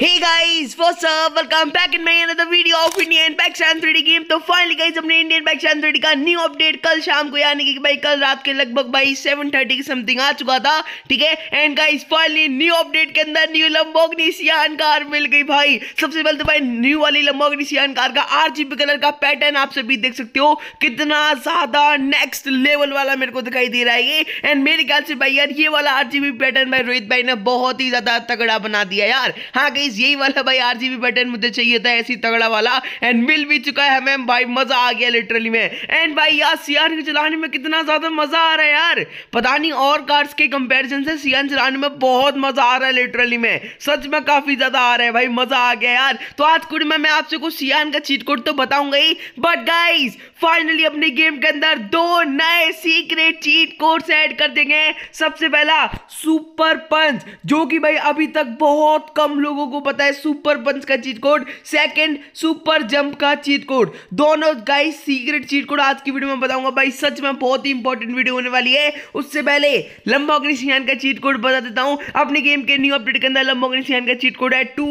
Hey guys, what's up? Welcome back in my another video of Indian Pakistan 3D game. तो finally guys हमने Indian Pakistan 3D का new update कल शाम को यानी कि भाई कल रात के लगभग भाई 7:30 के समथिंग आ चुका था ठीक है and guys finally new update के अंदर न्यू लंबोगनी कार मिल गई भाई सबसे पहले तो भाई न्यू वाली लंबोगनी कार का आरजीबी कलर का पैटर्न आप सभी देख सकते हो कितना ज्यादा नेक्स्ट लेवल वाला मेरे को दिखाई दे रहा है ये एंड मेरे ख्याल से भाई यार ये वाला आरजीबी पैटर्न भाई रोहित भाई ने बहुत ही ज्यादा तगड़ा बना दिया यार हाँ गई गाइस यही वाला भाई आर बटन मुझे चाहिए था ऐसी तगड़ा वाला एंड मिल भी चुका है हमें भाई मजा आ गया लिटरली में एंड भाई यार सियान के चलाने में कितना ज्यादा मजा आ रहा है यार पता नहीं और कार्स के कंपेरिजन से सियान चलाने में बहुत मजा आ रहा है लिटरली में सच में काफी ज्यादा आ रहा है भाई मजा आ गया यार तो आज कुछ में मैं आपसे कुछ सियान का चीट कोड तो बताऊंगा ही बट गाइज फाइनली अपने गेम के अंदर दो नए सीक्रेट चीट कोड एड कर देंगे सबसे पहला सुपर पंच जो कि भाई अभी तक बहुत कम लोगों को पता है सुपर पंच का cheat code second super jump का चीट कोड दोनों गाइस सीक्रेट चीट कोड आज की वीडियो में बताऊंगा भाई सच में बहुत ही इंपॉर्टेंट वीडियो होने वाली है उससे पहले लंबा अग्निशियान का चीट कोड बता देता हूं अपने गेम के न्यू अपडेट के अंदर लंबा अग्निशियान का चीट कोड है टू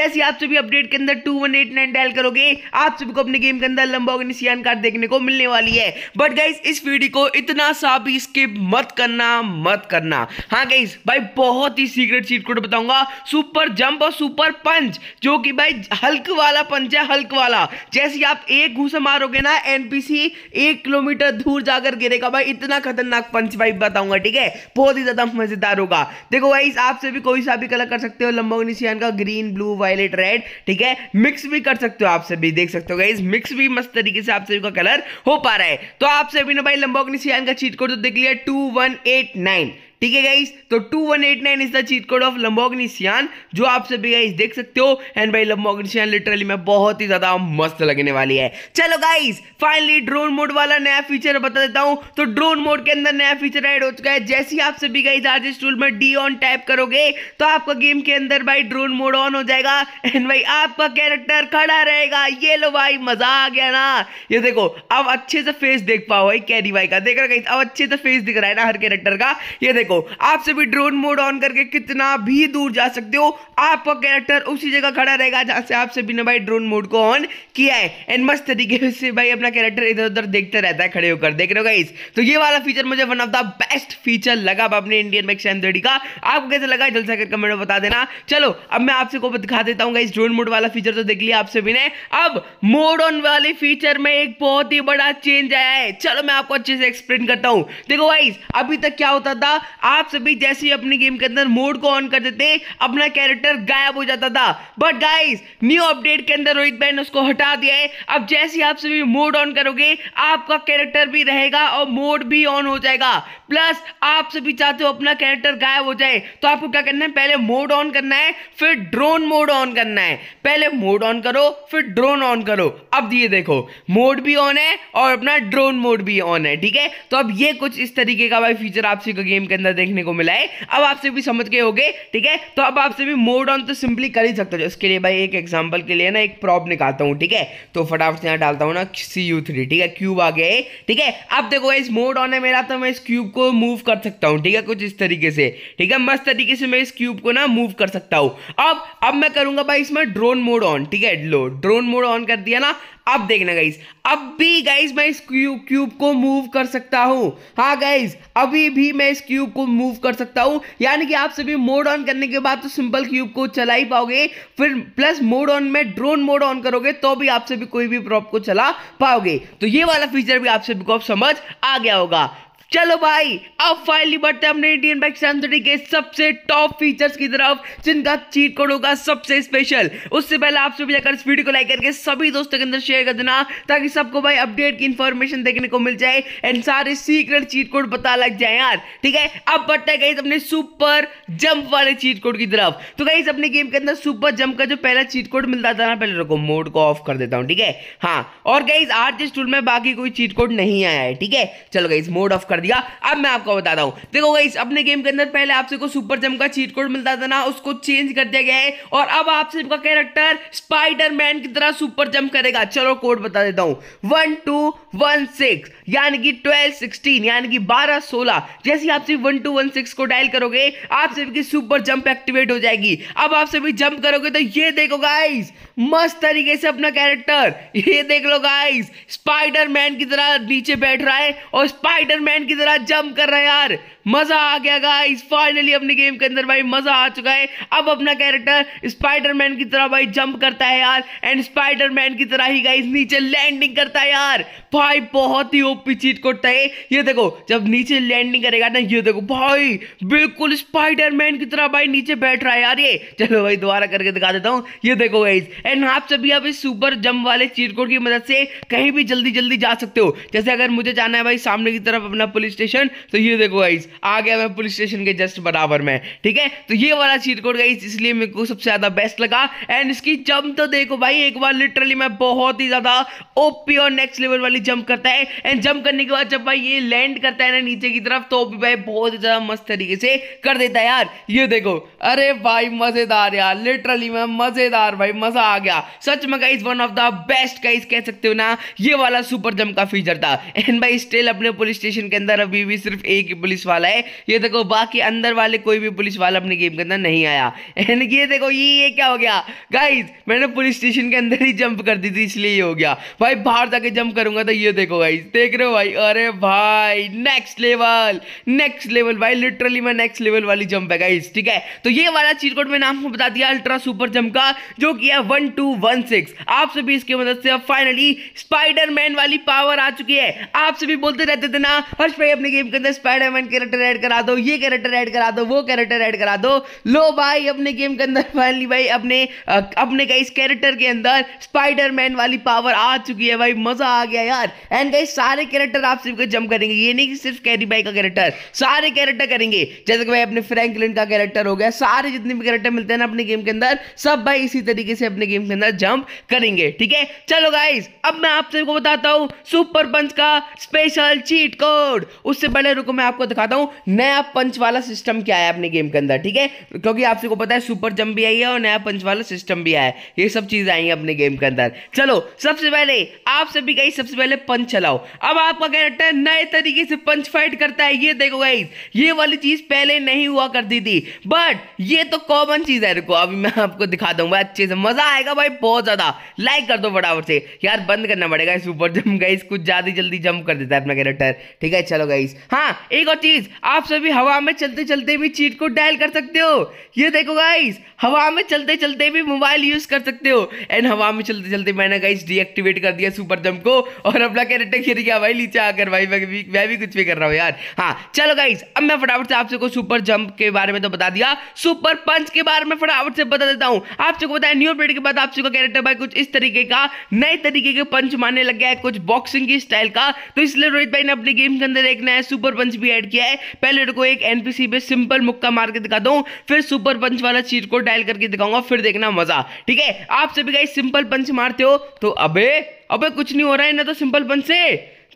जैसे आप सभी अपडेट के अंदर टू डायल करोगे आप सभी को अपने गेम के अंदर लंबा अग्निशियान कार्ड देखने को मिलने वाली है बट गाइस इस वीडियो को इतना सा भी स्किप मत करना मत करना हाँ गाइस भाई बहुत ही सीक्रेट चीट कोड बताऊंगा सुपर जंप और सुपर पंच जो कि भाई हल्क वाला पंच है हल्क वाला जैसे आप एक घूस मारोगे ना एनपीसी एक किलोमीटर दूर जाकर गिरेगा भाई इतना खतरनाक पंच भाई बताऊंगा ठीक है बहुत ही ज्यादा मजेदार होगा देखो भाई आपसे भी कोई सा भी कलर कर सकते हो लंबोगनी सियान का ग्रीन ब्लू वायलेट रेड ठीक है मिक्स भी कर सकते हो आप सभी देख सकते हो गाइज मिक्स भी मस्त तरीके से आप सभी का कलर हो पा रहा है तो आप सभी ने भाई लंबोगनी सियान का चीट कोड तो देख लिया टू वन एट नाइन ठीक है गाइस तो 2189 is the cheat code of लम्बोगनिशियान जो आप सभी गाइस देख सकते हो एंड भाई लम्बोगनिशियान लिटरली में बहुत ही ज्यादा मस्त लगने वाली है चलो गाइस फाइनली ड्रोन मोड वाला नया फीचर बता देता हूं तो ड्रोन मोड के अंदर नया फीचर ऐड हो चुका है जैसे ही आप सभी गाइस आज इस टूल में डी ऑन टाइप करोगे तो आपका गेम के अंदर भाई ड्रोन मोड ऑन हो जाएगा एंड भाई आपका कैरेक्टर खड़ा रहेगा ये लो भाई मजा आ गया ना ये देखो अब अच्छे से फेस देख पाओ भाई कैरी भाई का देख रहे अब अच्छे से फेस दिख रहा है ना हर कैरेक्टर का ये देखो देखो आप सभी ड्रोन मोड ऑन करके कितना भी दूर जा सकते हो आपका कैरेक्टर उसी जगह खड़ा रहेगा जहां से आप सभी ने भाई ड्रोन मोड को ऑन किया है एंड मस्त तरीके से भाई अपना कैरेक्टर इधर उधर देखते रहता है खड़े होकर देख रहे हो गाइस तो ये वाला फीचर मुझे one of the best feature लगा अपने इंडियन मैक्स एम का आपको कैसे लगा जल्द से कमेंट में बता देना चलो अब मैं आपसे को दिखा देता हूँ इस ड्रोन मोड वाला फीचर तो देख लिया आपसे भी ने अब मोड ऑन वाले फीचर में एक बहुत ही बड़ा चेंज आया है चलो मैं आपको अच्छे से एक्सप्लेन करता हूँ देखो भाई अभी तक क्या होता था आप सभी जैसे ही अपनी गेम के अंदर मोड को ऑन कर देते अपना कैरेक्टर गायब हो जाता था बट गाइस न्यू अपडेट के अंदर रोहित भाई उसको हटा दिया है अब जैसे ही आप सभी मोड ऑन करोगे आपका कैरेक्टर भी रहेगा और मोड भी ऑन हो जाएगा प्लस आप सभी चाहते हो अपना कैरेक्टर गायब हो जाए तो आपको क्या करना है पहले मोड ऑन करना है फिर ड्रोन मोड ऑन करना है पहले मोड ऑन करो फिर ड्रोन ऑन करो अब ये देखो मोड भी ऑन है और अपना ड्रोन मोड भी ऑन है ठीक है तो अब ये कुछ इस तरीके का भाई फीचर आप सभी गेम के अंदर अंदर देखने को मिला है अब आपसे भी समझ गए होगे ठीक है तो अब आपसे भी मोड ऑन तो सिंपली कर ही सकते हो इसके लिए भाई एक एग्जाम्पल के लिए ना एक प्रॉप निकालता हूँ ठीक है तो फटाफट से यहाँ डालता हूँ ना सी यू थ्री ठीक है क्यूब आ गया ठीक है अब देखो इस मोड ऑन है मेरा तो मैं इस क्यूब को मूव कर सकता हूँ ठीक है कुछ इस तरीके से ठीक है मस्त तरीके से मैं इस क्यूब को ना मूव कर सकता हूँ अब अब मैं करूंगा भाई इसमें ड्रोन मोड ऑन ठीक है लो ड्रोन मोड ऑन कर दिया ना अब देखना गाइज अब भी गाइज मैं इस क्यूब क्यूब को मूव कर सकता हूं हाँ गाइज अभी भी मैं इस क्यूब को मूव कर सकता हूं यानी कि आप सभी मोड ऑन करने के बाद तो सिंपल क्यूब को चला ही पाओगे फिर प्लस मोड ऑन में ड्रोन मोड ऑन करोगे तो भी आप सभी कोई भी प्रॉप को चला पाओगे तो ये वाला फीचर भी आप सभी को समझ आ गया होगा चलो भाई अब फाइनली बढ़ते हैं अपने इंडियन बाइक सैमसंग के सबसे टॉप फीचर्स की तरफ जिनका चीट कोड होगा सबसे स्पेशल उससे पहले आप सभी जाकर इस वीडियो को लाइक करके सभी दोस्तों के अंदर शेयर कर देना ताकि सबको भाई अपडेट की इन्फॉर्मेशन देखने को मिल जाए एंड सारे सीक्रेट चीट कोड पता लग जाए यार ठीक है अब बढ़ते हैं गई अपने सुपर जंप वाले चीट कोड की तरफ तो गई अपने गेम के अंदर सुपर जंप का जो पहला चीट कोड मिलता था ना पहले रखो मोड को ऑफ कर देता हूँ ठीक है हाँ और गई आर्टिस्ट टूल में बाकी कोई चीट कोड नहीं आया है ठीक है चलो गई मोड ऑफ कर कर दिया अब मैं आपको बताता हूँ देखो गाइस अपने गेम के अंदर पहले आपसे को सुपर जम का चीट कोड मिलता था ना उसको चेंज कर दिया गया है और अब आपसे का कैरेक्टर स्पाइडरमैन की तरह सुपर जम करेगा चलो कोड बता देता हूँ वन टू वन सिक्स यानी कि ट्वेल्व सिक्सटीन यानी कि बारह सोलह जैसे आप सिर्फ वन टू वन सिक्स को डायल करोगे आप सिर्फ की सुपर जंप एक्टिवेट हो जाएगी अब आप सभी जंप करोगे तो ये देखो गाइस मस्त तरीके से अपना कैरेक्टर ये देख लो गाइस स्पाइडरमैन की तरह नीचे बैठ रहा है और स्पाइडरमैन की तरह जंप कर रहा है यार मजा आ गया गाइस फाइनली अपने गेम के अंदर भाई मजा आ चुका है अब अपना कैरेक्टर स्पाइडरमैन की तरह भाई जंप करता है यार एंड स्पाइडरमैन की तरह ही गाइस नीचे लैंडिंग करता है यार भाई बहुत ही ओपी चीट कोड है ये देखो जब नीचे लैंडिंग करेगा ना ये देखो भाई बिल्कुल स्पाइडरमैन की तरह भाई नीचे बैठ रहा है यार ये चलो भाई दोबारा करके दिखा देता हूँ ये देखो गाइज एंड आप सभी आप इस सुपर जंप वाले चीट कोट की मदद से कहीं भी जल्दी जल्दी जा सकते हो जैसे अगर मुझे जाना है भाई सामने की तरफ अपना पुलिस स्टेशन तो ये देखो गाइज आ गया मैं पुलिस स्टेशन के जस्ट बराबर में ठीक है तो ये वाला चीट कोड गाइज इसलिए मेरे को सबसे ज्यादा बेस्ट लगा एंड इसकी जंप तो देखो भाई एक बार लिटरली मैं बहुत ही ज्यादा ओपी और नेक्स्ट लेवल वाली जंप करता है एंड जंप करने के बाद जब भाई ये लैंड करता है ना नीचे की तरफ तो भी भाई बहुत ही ज्यादा मस्त तरीके से कर देता है यार ये देखो अरे भाई मजेदार यार लिटरली मैं मजेदार भाई मजा आ गया सच में guys one of the best guys कह सकते हो ना ये वाला सुपर जंप का फीचर था एंड भाई स्टिल अपने पुलिस स्टेशन के अंदर अंदर अभी भी सिर्फ एक ही पुलिस वाला है ये देखो बाकी अंदर वाले कोई भी पुलिस वाला अपने गेम के अंदर नहीं आया एंड ये देखो ये ये क्या हो गया गाइज मैंने पुलिस स्टेशन के अंदर ही जंप कर दी थी इसलिए ये हो गया भाई बाहर जाके जंप करूंगा तो ये देखो गाइज देख रहे हो भाई अरे भाई नेक्स्ट लेवल नेक्स्ट लेवल भाई लिटरली मैं नेक्स्ट लेवल वाली जंप है गाइज ठीक है तो ये वाला चीज कोड मैंने आपको बता दिया अल्ट्रा सुपर जंप का जो कि है वन टू वन सिक्स आप सभी इसकी मदद से अब फाइनली स्पाइडरमैन वाली पावर आ चुकी है आप सभी बोलते रहते थे ना हर आज भाई अपने गेम के अंदर स्पाइडरमैन कैरेक्टर ऐड करा दो ये कैरेक्टर ऐड करा दो वो कैरेक्टर ऐड करा दो लो भाई अपने गेम के अंदर फाइनली भाई अपने अपने का इस कैरेक्टर के अंदर स्पाइडरमैन वाली पावर आ चुकी है भाई मजा आ गया यार एंड गाइस सारे कैरेक्टर आप सिर्फ जंप करेंगे ये नहीं कि सिर्फ कैरी भाई का कैरेक्टर सारे कैरेक्टर करेंगे जैसे कि भाई अपने फ्रैंकलिन का कैरेक्टर हो गया सारे जितने भी कैरेक्टर मिलते हैं ना अपने गेम के अंदर सब भाई इसी तरीके से अपने गेम के अंदर जंप करेंगे ठीक है चलो गाइज अब मैं आप सबको बताता हूं सुपर पंच का स्पेशल चीट कोड मोड उससे पहले रुको मैं आपको दिखाता हूँ नया पंच वाला सिस्टम क्या है अपने गेम के अंदर ठीक है क्योंकि आप सबको पता है सुपर जम भी आई है और नया पंच वाला सिस्टम भी आया है ये सब चीज़ें आई हैं अपने गेम के अंदर चलो सबसे पहले आप सभी गई सबसे पहले पंच चलाओ अब आपका कैरेक्टर नए तरीके से पंच फाइट करता है ये देखो गाइज ये वाली चीज़ पहले नहीं हुआ करती थी बट ये तो कॉमन चीज़ है रुको अभी मैं आपको दिखा दूंगा अच्छे से मज़ा आएगा भाई बहुत ज़्यादा लाइक कर दो फटाफट से यार बंद करना पड़ेगा सुपर जम गाइज कुछ ज़्यादा जल्दी जम्प कर देता है अपना कैरेक्टर ठीक है चलो गाइस हाँ एक और चीज आप सभी हवा में चलते चलते भी चीट को डायल कर सकते हो ये देखो गाइस हवा में चलते चलते भी मोबाइल यूज कर सकते हो एंड हवा में चलते चलते मैंने गाइस डीएक्टिवेट कर दिया सुपर जम्प को और अपना कैरेक्टर खेल गया भाई नीचे आकर भाई मैं भी, मैं भी कुछ भी कर रहा हूँ यार हाँ चलो गाइस अब मैं फटाफट से आपसे को सुपर जम्प के बारे में तो बता दिया सुपर पंच के बारे में फटाफट से बता देता हूँ आप सबको बताया न्यू अपडेट के बाद आप सबका कैरेक्टर भाई कुछ इस तरीके का नए तरीके के पंच मारने लग गया है कुछ बॉक्सिंग की स्टाइल का तो इसलिए रोहित भाई ने अपने गेम के अंदर अंदर एक नया सुपर पंच भी ऐड किया है पहले को एक एनपीसी पे सिंपल मुक्का मार के दिखा दूं फिर सुपर पंच वाला चीज को डायल करके दिखाऊंगा फिर देखना मजा ठीक है आप सभी गाइस सिंपल पंच मारते हो तो अबे अबे कुछ नहीं हो रहा है ना तो सिंपल पंच से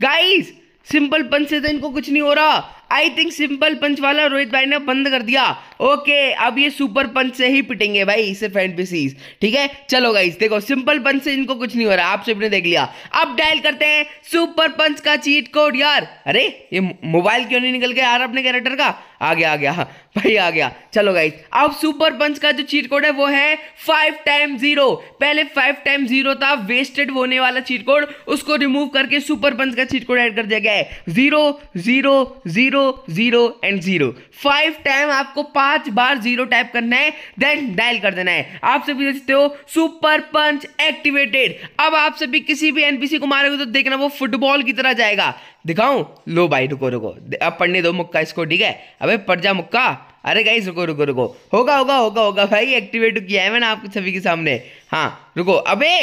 गाइस सिंपल पंच से तो इनको कुछ नहीं हो रहा आई थिंक सिंपल पंच वाला रोहित भाई ने बंद कर दिया ओके अब ये सुपर पंच से ही पिटेंगे भाई इसे एंड पीसीज ठीक है चलो गाइस देखो सिंपल पंच से इनको कुछ नहीं हो रहा आप सबने देख लिया अब डायल करते हैं सुपर पंच का चीट कोड यार अरे ये मोबाइल क्यों नहीं निकल गया यार अपने कैरेक्टर का आ गया आ गया हाँ, भाई आ गया चलो गाइस अब सुपर पंच का जो चीट कोड है वो है फाइव टाइम जीरो पहले फाइव टाइम जीरो था वेस्टेड होने वाला चीट कोड उसको रिमूव करके सुपर पंच का चीट कोड एड कर दिया गया है zero zero zero zero zero and zero five time आपको पांच बार जीरो टाइप करना है देन डायल कर देना है आप सभी सकते हो सुपर पंच एक्टिवेटेड अब आप सभी किसी भी एनपीसी को मारोगे तो देखना वो फुटबॉल की तरह जाएगा दिखाऊं लो भाई रुको रुको अब पढ़ने दो मुक्का इसको ठीक है अबे पढ़ जा मुक्का अरे गाइस रुको रुको रुको होगा होगा होगा होगा भाई एक्टिवेट किया है मैंने आपके सभी के सामने हाँ रुको अबे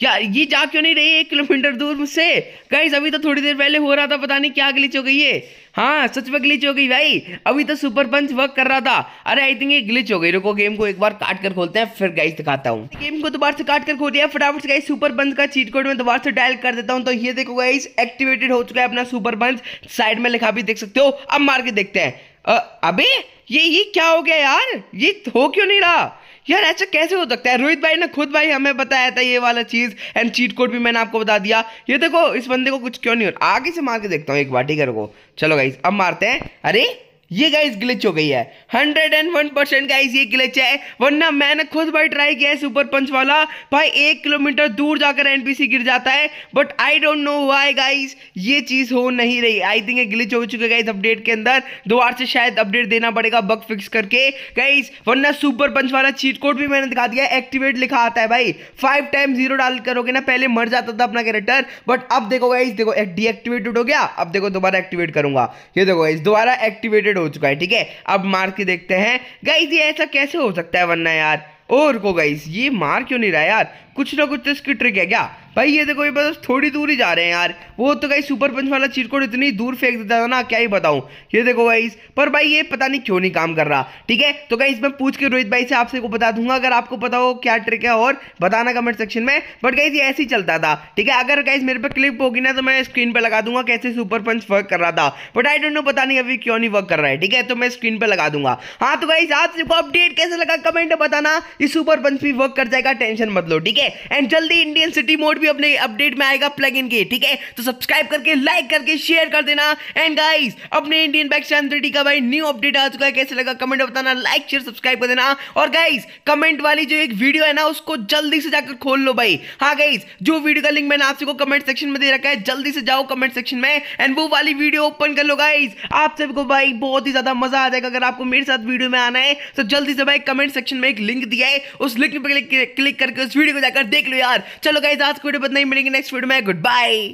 क्या ये जा क्यों नहीं रही एक किलोमीटर दूर मुझसे गाइस अभी तो थोड़ी देर पहले हो रहा था पता नहीं क्या ग्लिच हो गई है हाँ सच में ग्लिच हो गई भाई अभी तो सुपर पंच वर्क कर रहा था अरे आई थिंक ये ग्लिच हो गई रुको गेम को एक बार काट कर खोलते हैं फिर गाइस दिखाता हूँ गेम को दोबारा से काट कर खोल दिया फटाफट से गाइस सुपर पंच का चीट कोड में दोबारा से डायल कर देता हूँ तो ये देखो गाइस एक्टिवेटेड हो चुका है अपना सुपर पंच साइड में लिखा भी देख सकते हो अब मार के देखते हैं अभी ये ये क्या हो गया यार ये हो क्यों नहीं रहा यार ऐसा कैसे हो सकता है रोहित भाई ने खुद भाई हमें बताया था ये वाला चीज एंड चीट कोड भी मैंने आपको बता दिया ये देखो इस बंदे को कुछ क्यों नहीं हो आगे से मार के देखता हूँ एक बार ठीक है को चलो भाई अब मारते हैं अरे ये गाइस ग्लिच हो गई है 101 परसेंट गाइस ये ग्लिच है वरना मैंने खुद भाई ट्राई किया है सुपर पंच वाला भाई एक किलोमीटर दूर जाकर एनपीसी गिर जाता है but I don't know why guys ये चीज़ हो नहीं रही आई थिंक ये ग्लिच हो चुके गाइस अपडेट के अंदर दोबारा से शायद अपडेट देना पड़ेगा बग फिक्स करके गाइस वरना सुपर पंच वाला चीट कोड भी मैंने दिखा दिया एक्टिवेट लिखा आता है भाई फाइव टाइम जीरो डाल करोगे ना पहले मर जाता था अपना कैरेक्टर बट अब देखो गाइस देखो डीएक्टिवेटेड हो गया अब देखो दोबारा एक्टिवेट करूंगा ये देखो गाइस दोबारा एक्टिवेटेड हो चुका है ठीक है अब मार के देखते हैं गाइस ये ऐसा कैसे हो सकता है वरना यार और को गाइस ये मार क्यों नहीं रहा यार कुछ ना कुछ तो इसकी ट्रिक है क्या भाई ये देखो ये बस थोड़ी दूर ही जा रहे हैं यार वो तो कहीं सुपर पंच वाला कोड इतनी दूर फेंक देता था ना क्या ही बताऊँ ये देखो भाई पर भाई ये पता नहीं क्यों नहीं काम कर रहा ठीक है तो कहीं इसमें पूछ के रोहित भाई से आपसे को बता दूंगा अगर आपको पता हो क्या ट्रिक है और बताना कमेंट सेक्शन में बट कहीं ये ऐसे ही चलता था ठीक है अगर कहीं मेरे पे क्लिप होगी ना तो मैं स्क्रीन पर लगा दूंगा कैसे सुपर पंच वर्क कर रहा था बट आई डोंट नो पता नहीं अभी क्यों नहीं वर्क कर रहा है ठीक है तो मैं स्क्रीन पर लगा दूंगा हाँ तो कहीं आप सबको अपडेट कैसे लगा कमेंट बताना ये सुपर पंच भी वर्क कर जाएगा टेंशन मत लो ठीक है एंड जल्दी इंडियन सिटी मोड भी भी अपने अपडेट में आएगा प्लग इन के ठीक है तो सब्सक्राइब करके लाइक करके शेयर कर देना एंड गाइस अपने इंडियन बैक सेंट्रिटी का भाई न्यू अपडेट आ चुका है कैसे लगा कमेंट बताना लाइक शेयर सब्सक्राइब कर देना और गाइज कमेंट वाली जो एक वीडियो है ना उसको जल्दी से जाकर खोल लो भाई हाँ गाइज जो वीडियो का लिंक मैंने आपसे को कमेंट सेक्शन में दे रखा है जल्दी से जाओ कमेंट सेक्शन में एंड वो वाली वीडियो ओपन कर लो गाइज आप सबको भाई बहुत ही ज्यादा मजा आ जाएगा अगर आपको मेरे साथ वीडियो में आना है तो जल्दी से भाई कमेंट सेक्शन में एक लिंक दिया है उस लिंक पर क्लिक करके उस वीडियो को जाकर देख लो यार चलो गाइज आज को वीडियो बतना नहीं मिलेंगे नेक्स्ट वीडियो में गुड बाय